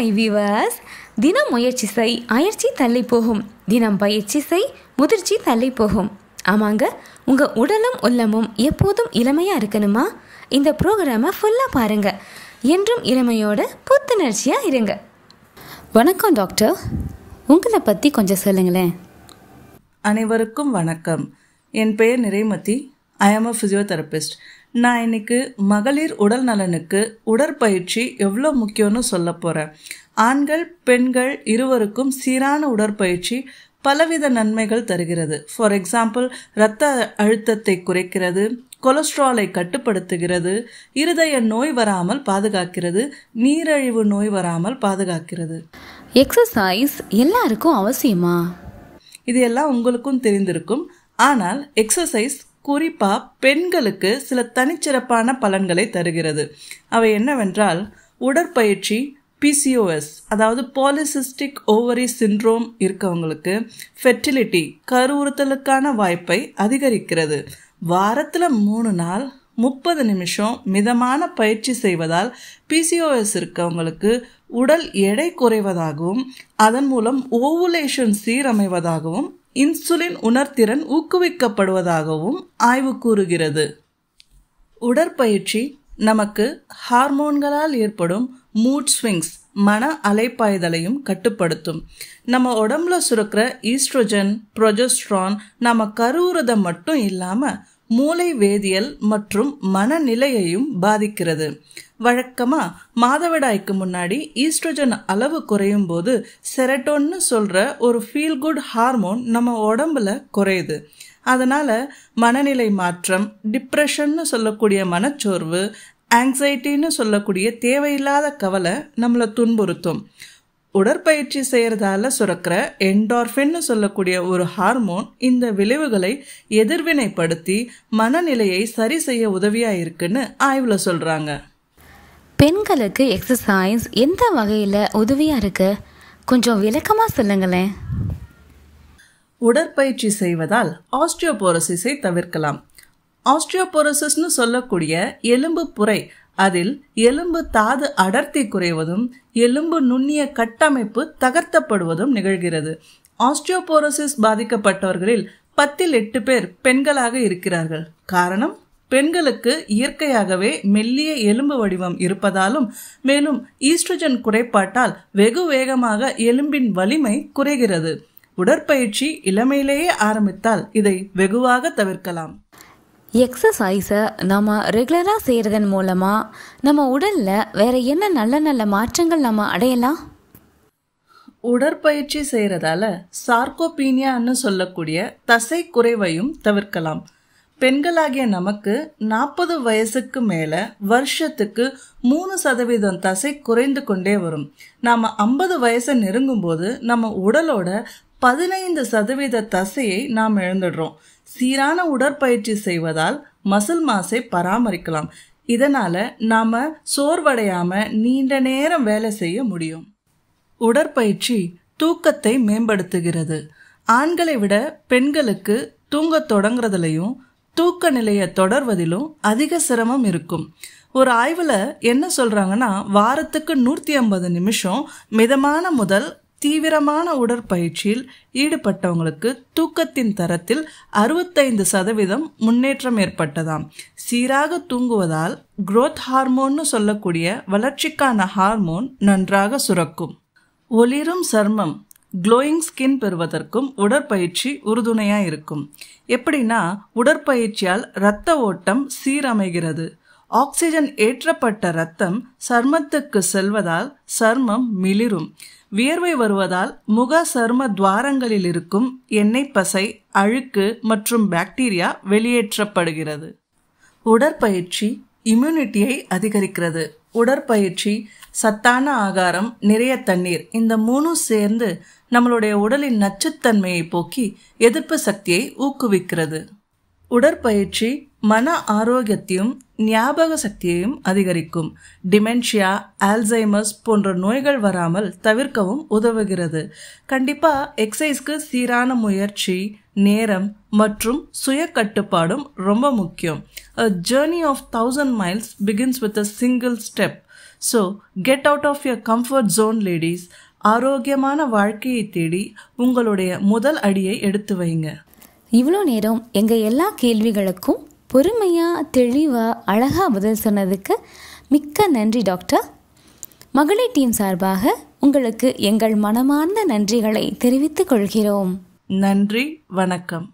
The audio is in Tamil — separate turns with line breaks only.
ஹாய் விவர்ஸ் தினம் முயற்சி செய் அயற்சி தள்ளி போகும் தினம் பயிற்சி செய் முதிர்ச்சி தள்ளி போகும் ஆமாங்க உங்கள் உடலும் உள்ளமும் எப்போதும் இளமையாக இருக்கணுமா இந்த ப்ரோக்ராமை ஃபுல்லாக பாருங்கள் என்றும் இளமையோட புத்துணர்ச்சியாக இருங்க வணக்கம் டாக்டர் உங்களை பற்றி கொஞ்சம் சொல்லுங்களேன்
அனைவருக்கும் வணக்கம் என் பெயர் நிறைமதி ஐ ஆம் அ ஃபிசியோதெரபிஸ்ட் நான் இன்னைக்கு மகளிர் உடல் நலனுக்கு உடற்பயிற்சி எவ்வளோ முக்கியம்னு சொல்ல போகிறேன் ஆண்கள் பெண்கள் இருவருக்கும் சீரான உடற்பயிற்சி பலவித நன்மைகள் தருகிறது ஃபார் எக்ஸாம்பிள் இரத்த அழுத்தத்தை குறைக்கிறது கொலஸ்ட்ராலை கட்டுப்படுத்துகிறது இருதய நோய் வராமல் பாதுகாக்கிறது நீரழிவு நோய் வராமல் பாதுகாக்கிறது
எக்ஸசைஸ் எல்லாருக்கும் அவசியமா
இது எல்லாம் உங்களுக்கும் தெரிந்திருக்கும் ஆனால் எக்ஸசைஸ் குறிப்பாக பெண்களுக்கு சில தனிச்சிறப்பான பலன்களை தருகிறது அவை என்னவென்றால் உடற்பயிற்சி பிசிஓஎஸ் அதாவது பாலிசிஸ்டிக் ஓவரி சின்ட்ரோம் இருக்கவங்களுக்கு ஃபெர்டிலிட்டி கருவுறுத்தலுக்கான வாய்ப்பை அதிகரிக்கிறது வாரத்தில் மூணு நாள் முப்பது நிமிஷம் மிதமான பயிற்சி செய்வதால் பிசிஓஎஸ் இருக்கவங்களுக்கு உடல் எடை குறைவதாகவும் அதன் மூலம் ஓவுலேஷன் சீரமைவதாகவும் இன்சுலின் உணர்திறன் ஊக்குவிக்கப்படுவதாகவும் ஆய்வு கூறுகிறது உடற்பயிற்சி நமக்கு ஹார்மோன்களால் ஏற்படும் மூட் ஸ்விங்ஸ் மன அலைப்பாய்தலையும் கட்டுப்படுத்தும் நம்ம உடம்புல சுரக்கிற ஈஸ்ட்ரோஜன் ப்ரொஜஸ்ட்ரான் நம்ம கருவுறதை மட்டும் இல்லாமல் மூளை வேதியியல் மற்றும் மனநிலையையும் பாதிக்கிறது வழக்கமாக மாதவிடாய்க்கு முன்னாடி ஈஸ்ட்ரஜன் அளவு குறையும் போது செரட்டோன்னு சொல்கிற ஒரு ஃபீல் குட் ஹார்மோன் நம்ம உடம்புல குறையுது அதனால் மனநிலை மாற்றம் டிப்ரெஷன்னு சொல்லக்கூடிய மனச்சோர்வு ஆங்ஸைட்டின்னு சொல்லக்கூடிய தேவையில்லாத கவலை நம்மளை துன்புறுத்தும் உடற்பயிற்சி செய்கிறதால சுரக்கிற என்டார்ஃபின்னு சொல்லக்கூடிய ஒரு ஹார்மோன் இந்த விளைவுகளை எதிர்வினைப்படுத்தி மனநிலையை சரி செய்ய உதவியாக இருக்குன்னு ஆய்வில் சொல்கிறாங்க
பெண்களுக்கு எக்ஸசைஸ் எந்த வகையில் உதவியாக இருக்கு கொஞ்சம் விளக்கமாக சொல்லுங்களேன்
உடற்பயிற்சி செய்வதால் ஆஸ்ட்ரியோபோரோசிஸை தவிர்க்கலாம் ஆஸ்ட்ரியோபோரோசிஸ்னு சொல்லக்கூடிய எலும்பு புரை அதில் எலும்பு தாது அடர்த்தி குறைவதும் எலும்பு நுண்ணிய கட்டமைப்பு தகர்த்தப்படுவதும் நிகழ்கிறது ஆஸ்டியோபோரோசிஸ் பாதிக்கப்பட்டவர்களில் பத்தில் எட்டு பேர் பெண்களாக இருக்கிறார்கள் காரணம் பெண்களுக்கு இயற்கையாகவே மெல்லிய எலும்பு வடிவம் இருப்பதாலும் மேலும் ஈஸ்ட்ரஜன் குறைபாட்டால் வெகு வேகமாக எலும்பின் வலிமை குறைகிறது உடற்பயிற்சி இளமையிலேயே ஆரம்பித்தால் இதை வெகுவாக தவிர்க்கலாம்
எக்ஸசைஸை நம்ம ரெகுலராக செய்கிறதன் மூலமாக நம்ம உடலில் வேறு என்ன நல்ல நல்ல மாற்றங்கள் நம்ம அடையலாம்
உடற்பயிற்சி செய்கிறதால சார்கோபீனியான்னு சொல்லக்கூடிய தசை குறைவையும் தவிர்க்கலாம் பெண்களாகிய நமக்கு நாற்பது வயசுக்கு மேலே வருஷத்துக்கு மூணு சதவீதம் தசை குறைந்து கொண்டே வரும் நாம் ஐம்பது வயசை நெருங்கும்போது நம்ம உடலோட பதினைந்து சதவீத தசையை நாம் இழந்துடுறோம் சீரான உடற்பயிற்சி செய்வதால் மசில் மாசை பராமரிக்கலாம் இதனால் நாம் சோர்வடையாமல் நீண்ட நேரம் வேலை செய்ய முடியும் உடற்பயிற்சி தூக்கத்தை மேம்படுத்துகிறது ஆண்களை விட பெண்களுக்கு தூங்க தொடங்குறதுலையும் தூக்க நிலையை தொடர்வதிலும் அதிக சிரமம் இருக்கும் ஒரு ஆய்வில் என்ன சொல்கிறாங்கன்னா வாரத்துக்கு நூற்றி ஐம்பது நிமிஷம் மிதமான முதல் தீவிரமான உடற்பயிற்சியில் ஈடுபட்டவங்களுக்கு தூக்கத்தின் தரத்தில் அறுபத்தைந்து சதவீதம் முன்னேற்றம் ஏற்பட்டதாம் சீராக தூங்குவதால் குரோத் ஹார்மோன்னு சொல்லக்கூடிய வளர்ச்சிக்கான ஹார்மோன் நன்றாக சுரக்கும் ஒளிரும் சர்மம் க்ளோயிங் ஸ்கின் பெறுவதற்கும் உடற்பயிற்சி உறுதுணையாக இருக்கும் எப்படின்னா உடற்பயிற்சியால் இரத்த ஓட்டம் சீரமைகிறது ஆக்சிஜன் ஏற்றப்பட்ட இரத்தம் சர்மத்துக்கு செல்வதால் சர்மம் மிளிரும் வியர்வை வருவதால் முக சர்ம துவாரங்களில் இருக்கும் எண்ணெய் பசை அழுக்கு மற்றும் பாக்டீரியா வெளியேற்றப்படுகிறது உடற்பயிற்சி இம்யூனிட்டியை அதிகரிக்கிறது உடற்பயிற்சி சத்தான ஆகாரம் நிறைய தண்ணீர் இந்த மூணும் சேர்ந்து நம்மளுடைய உடலின் நச்சுத்தன்மையை போக்கி எதிர்ப்பு சக்தியை ஊக்குவிக்கிறது உடற்பயிற்சி மன ஆரோக்கியத்தையும் ஞாபக சக்தியையும் அதிகரிக்கும் டிமென்ஷியா ஆல்சைமர்ஸ் போன்ற நோய்கள் வராமல் தவிர்க்கவும் உதவுகிறது கண்டிப்பாக எக்ஸசைஸ்க்கு சீரான முயற்சி நேரம் மற்றும் சுய கட்டுப்பாடும் ரொம்ப முக்கியம் a journey of thousand miles begins with a single step so get out of your comfort zone ladies ஆரோக்கியமான வாழ்க்கையை தேடி உங்களுடைய முதல் அடியை எடுத்து வைங்க
இவ்வளோ நேரம் எங்கள் எல்லா கேள்விகளுக்கும் பொறுமையாக தெளிவாக அழகாக பதில் சொன்னதுக்கு மிக்க நன்றி டாக்டர் மகளிர் டீம் சார்பாக உங்களுக்கு எங்கள் மனமார்ந்த நன்றிகளை தெரிவித்துக் கொள்கிறோம் நன்றி
வணக்கம்